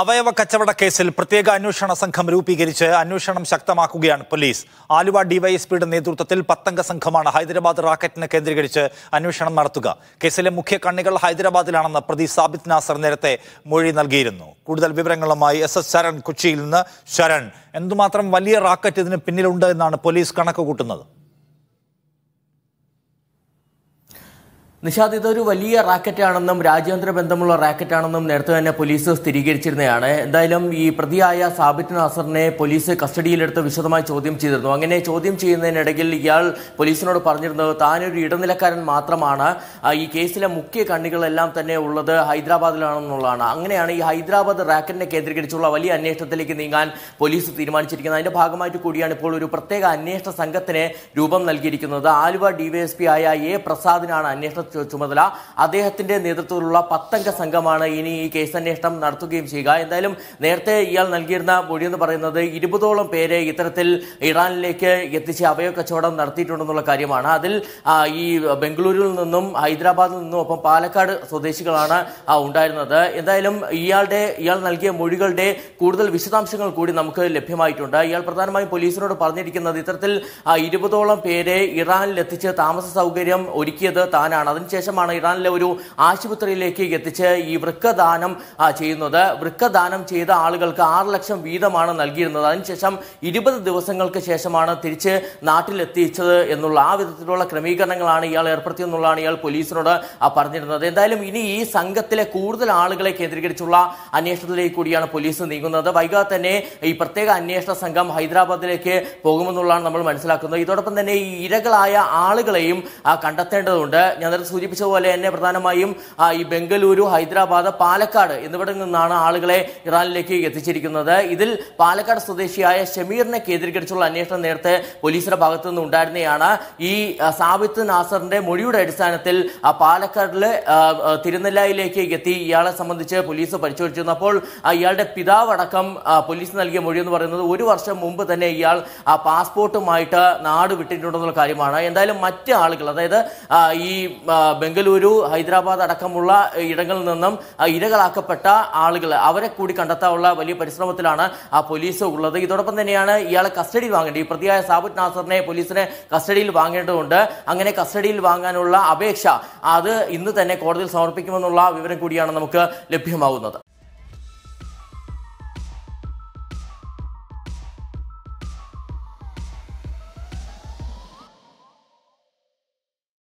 അവയവ കച്ചവട കേസിൽ പ്രത്യേക അന്വേഷണ സംഘം രൂപീകരിച്ച് അന്വേഷണം ശക്തമാക്കുകയാണ് പോലീസ് ആലുവ ഡിവൈഎസ്പിയുടെ നേതൃത്വത്തിൽ പത്തംഗ സംഘമാണ് ഹൈദരാബാദ് റാക്കറ്റിനെ കേന്ദ്രീകരിച്ച് അന്വേഷണം നടത്തുക കേസിലെ മുഖ്യ കണ്ണികൾ ഹൈദരാബാദിലാണെന്ന് പ്രതി സാബിത് നാസർ നേരത്തെ മൊഴി നൽകിയിരുന്നു കൂടുതൽ വിവരങ്ങളുമായി എസ് എസ് ശരൺ കൊച്ചിയിൽ നിന്ന് ശരൺ എന്തുമാത്രം വലിയ റാക്കറ്റ് ഇതിന് പിന്നിലുണ്ട് എന്നാണ് പോലീസ് കണക്ക് കൂട്ടുന്നത് നിഷാദ് ഇതൊരു വലിയ റാക്കറ്റാണെന്നും രാജ്യാന്തര ബന്ധമുള്ള റാക്കറ്റാണെന്നും നേരത്തെ തന്നെ പോലീസ് സ്ഥിരീകരിച്ചിരുന്നതാണ് എന്തായാലും ഈ പ്രതിയായ സാബിത് നാസറിനെ പോലീസ് കസ്റ്റഡിയിലെടുത്ത് വിശദമായി ചോദ്യം ചെയ്തിരുന്നു അങ്ങനെ ചോദ്യം ചെയ്യുന്നതിനിടയിൽ ഇയാൾ പോലീസിനോട് പറഞ്ഞിരുന്നത് താനൊരു ഇടനിലക്കാരൻ മാത്രമാണ് ഈ കേസിലെ മുഖ്യ കണ്ണികളെല്ലാം തന്നെ ഉള്ളത് ഹൈദരാബാദിലാണെന്നുള്ളതാണ് അങ്ങനെയാണ് ഈ ഹൈദരാബാദ് റാക്കറ്റിനെ കേന്ദ്രീകരിച്ചുള്ള വലിയ അന്വേഷണത്തിലേക്ക് നീങ്ങാൻ പോലീസ് തീരുമാനിച്ചിരിക്കുന്നത് അതിന്റെ ഭാഗമായിട്ട് കൂടിയാണ് ഇപ്പോൾ ഒരു പ്രത്യേക അന്വേഷണ സംഘത്തിന് രൂപം നൽകിയിരിക്കുന്നത് ആലുവ ഡിവൈഎസ്പി ആയ എ പ്രസാദിനാണ് അന്വേഷണം ചുമതല അദ്ദേഹത്തിന്റെ നേതൃത്വത്തിലുള്ള പത്തംഗ സംഘമാണ് ഇനി ഈ കേസന്വേഷണം നടത്തുകയും ചെയ്യുക എന്തായാലും നേരത്തെ ഇയാൾ നൽകിയിരുന്ന മൊഴി എന്ന് പറയുന്നത് ഇരുപതോളം പേരെ ഇത്തരത്തിൽ ഇറാനിലേക്ക് എത്തിച്ച് അവയ കച്ചവടം നടത്തിയിട്ടുണ്ടെന്നുള്ള കാര്യമാണ് അതിൽ ഈ ബംഗളൂരുവിൽ നിന്നും ഹൈദരാബാദിൽ നിന്നും ഒപ്പം പാലക്കാട് സ്വദേശികളാണ് ഉണ്ടായിരുന്നത് എന്തായാലും ഇയാളുടെ ഇയാൾ നൽകിയ മൊഴികളുടെ കൂടുതൽ വിശദാംശങ്ങൾ കൂടി നമുക്ക് ലഭ്യമായിട്ടുണ്ട് ഇയാൾ പ്രധാനമായും പോലീസിനോട് പറഞ്ഞിരിക്കുന്നത് ഇത്തരത്തിൽ ഇരുപതോളം പേരെ ഇറാനിൽ എത്തിച്ച് താമസ സൗകര്യം ഒരുക്കിയത് താനാണ് അതിനുശേഷമാണ് ഇറാനിലെ ഒരു ആശുപത്രിയിലേക്ക് എത്തിച്ച് ഈ വൃക്കദാനം ചെയ്യുന്നത് വൃക്കദാനം ചെയ്ത ആളുകൾക്ക് ആറ് ലക്ഷം വീതമാണ് നൽകിയിരുന്നത് അതിനുശേഷം ഇരുപത് ദിവസങ്ങൾക്ക് ശേഷമാണ് തിരിച്ച് നാട്ടിലെത്തിച്ചത് എന്നുള്ള ആ വിധത്തിലുള്ള ക്രമീകരണങ്ങളാണ് ഇയാൾ ഏർപ്പെടുത്തിയെന്നുള്ളതാണ് ഇയാൾ പോലീസിനോട് പറഞ്ഞിരുന്നത് എന്തായാലും ഇനി ഈ സംഘത്തിലെ കൂടുതൽ ആളുകളെ കേന്ദ്രീകരിച്ചുള്ള അന്വേഷണത്തിലേക്ക് കൂടിയാണ് പോലീസ് നീങ്ങുന്നത് വൈകാതെ തന്നെ ഈ പ്രത്യേക അന്വേഷണ സംഘം ഹൈദരാബാദിലേക്ക് പോകുമെന്നുള്ളതാണ് നമ്മൾ മനസ്സിലാക്കുന്നത് ഇതോടൊപ്പം തന്നെ ഈ ഇരകളായ ആളുകളെയും കണ്ടെത്തേണ്ടതുണ്ട് ഞാൻ നേരത്തെ സൂചിപ്പിച്ചതുപോലെ തന്നെ പ്രധാനമായും ഈ ബംഗളൂരു ഹൈദരാബാദ് പാലക്കാട് എന്നിവിടങ്ങളിൽ നിന്നാണ് ആളുകളെ ഇറാനിലേക്ക് എത്തിച്ചിരിക്കുന്നത് ഇതിൽ പാലക്കാട് സ്വദേശിയായ ഷമീറിനെ കേന്ദ്രീകരിച്ചുള്ള അന്വേഷണം നേരത്തെ പോലീസിന്റെ ഭാഗത്തു നിന്ന് ഈ സാബിത്ത് നാസറിന്റെ മൊഴിയുടെ അടിസ്ഥാനത്തിൽ പാലക്കാടിലെ തിരുനെല്ലായിലേക്ക് എത്തി ഇയാളെ സംബന്ധിച്ച് പോലീസ് പരിശോധിച്ചിരുന്നു അപ്പോൾ ഇയാളുടെ പിതാവടക്കം പോലീസ് നൽകിയ മൊഴി എന്ന് പറയുന്നത് ഒരു വർഷം മുമ്പ് തന്നെ ഇയാൾ ആ പാസ്പോർട്ടുമായിട്ട് നാട് വിട്ടിട്ടുണ്ടെന്നുള്ള കാര്യമാണ് എന്തായാലും മറ്റ് ആളുകൾ അതായത് ഈ ബംഗളൂരു ഹൈദരാബാദ് അടക്കമുള്ള ഇടങ്ങളിൽ നിന്നും ഇരകളാക്കപ്പെട്ട ആളുകൾ അവരെ കൂടി കണ്ടെത്താനുള്ള വലിയ പരിശ്രമത്തിലാണ് ആ പോലീസ് ഉള്ളത് ഇതോടൊപ്പം തന്നെയാണ് ഇയാളെ കസ്റ്റഡിയിൽ വാങ്ങേണ്ടത് ഈ പ്രതിയായ സാബുദ് നാസറിനെ പോലീസിനെ കസ്റ്റഡിയിൽ വാങ്ങേണ്ടതുണ്ട് അങ്ങനെ കസ്റ്റഡിയിൽ വാങ്ങാനുള്ള അപേക്ഷ അത് ഇന്ന് തന്നെ കോടതിയിൽ സമർപ്പിക്കുമെന്നുള്ള വിവരം കൂടിയാണ് നമുക്ക് ലഭ്യമാകുന്നത്